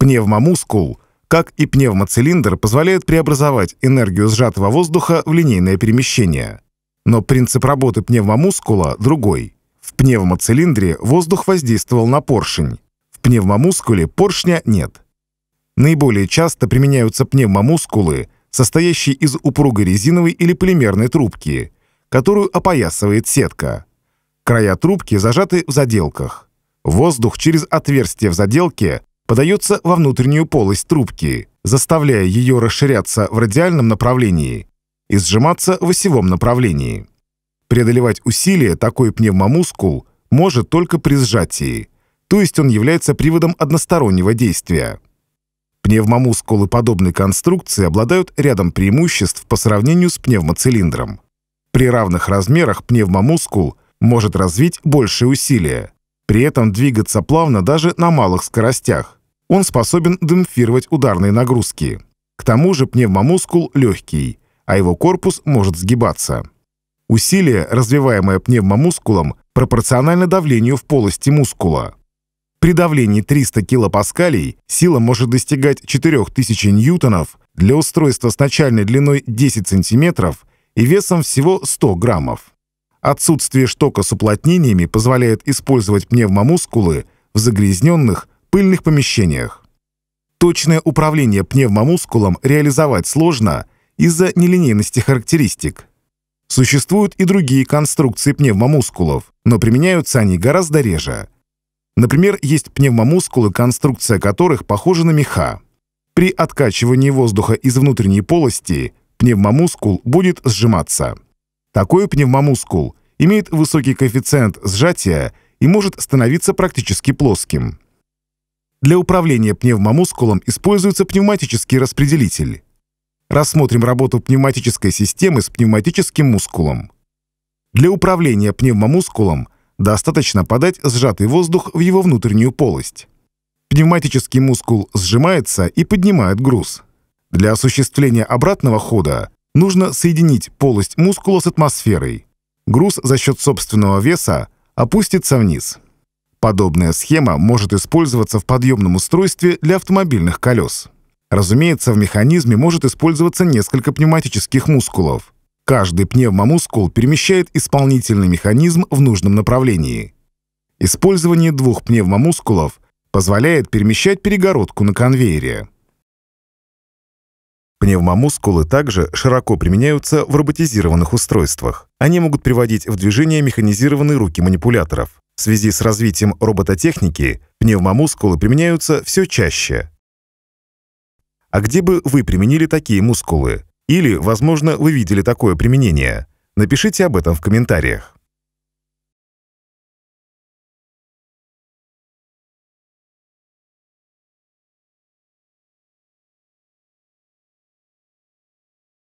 Пневмомускул, как и пневмоцилиндр, позволяет преобразовать энергию сжатого воздуха в линейное перемещение. Но принцип работы пневмомускула другой. В пневмоцилиндре воздух воздействовал на поршень. В пневмомускуле поршня нет. Наиболее часто применяются пневмомускулы, состоящие из упругой резиновой или полимерной трубки, которую опоясывает сетка. Края трубки зажаты в заделках. Воздух через отверстие в заделке подается во внутреннюю полость трубки, заставляя ее расширяться в радиальном направлении и сжиматься в осевом направлении. Преодолевать усилие такой пневмомускул может только при сжатии, то есть он является приводом одностороннего действия. Пневмомускулы подобной конструкции обладают рядом преимуществ по сравнению с пневмоцилиндром. При равных размерах пневмомускул может развить большее усилие, при этом двигаться плавно даже на малых скоростях, он способен демпфировать ударные нагрузки. К тому же пневмомускул легкий, а его корпус может сгибаться. Усилие, развиваемое пневмомускулом, пропорционально давлению в полости мускула. При давлении 300 килопаскалей сила может достигать 4000 ньютонов для устройства с начальной длиной 10 см и весом всего 100 граммов. Отсутствие штока с уплотнениями позволяет использовать пневмомускулы в загрязненных пыльных помещениях. Точное управление пневмомускулом реализовать сложно из-за нелинейности характеристик. Существуют и другие конструкции пневмомускулов, но применяются они гораздо реже. Например, есть пневмомускулы, конструкция которых похожа на меха. При откачивании воздуха из внутренней полости пневмомускул будет сжиматься. Такой пневмомускул имеет высокий коэффициент сжатия и может становиться практически плоским. Для управления пневмомускулом используются пневматические распределители. Рассмотрим работу пневматической системы с пневматическим мускулом. Для управления пневмомускулом достаточно подать сжатый воздух в его внутреннюю полость. Пневматический мускул сжимается и поднимает груз. Для осуществления обратного хода нужно соединить полость мускула с атмосферой. Груз за счет собственного веса опустится вниз. Подобная схема может использоваться в подъемном устройстве для автомобильных колес. Разумеется, в механизме может использоваться несколько пневматических мускулов. Каждый пневмомускул перемещает исполнительный механизм в нужном направлении. Использование двух пневмомускулов позволяет перемещать перегородку на конвейере. Пневмомускулы также широко применяются в роботизированных устройствах. Они могут приводить в движение механизированные руки манипуляторов. В связи с развитием робототехники пневмомускулы применяются все чаще. А где бы вы применили такие мускулы? Или, возможно, вы видели такое применение? Напишите об этом в комментариях.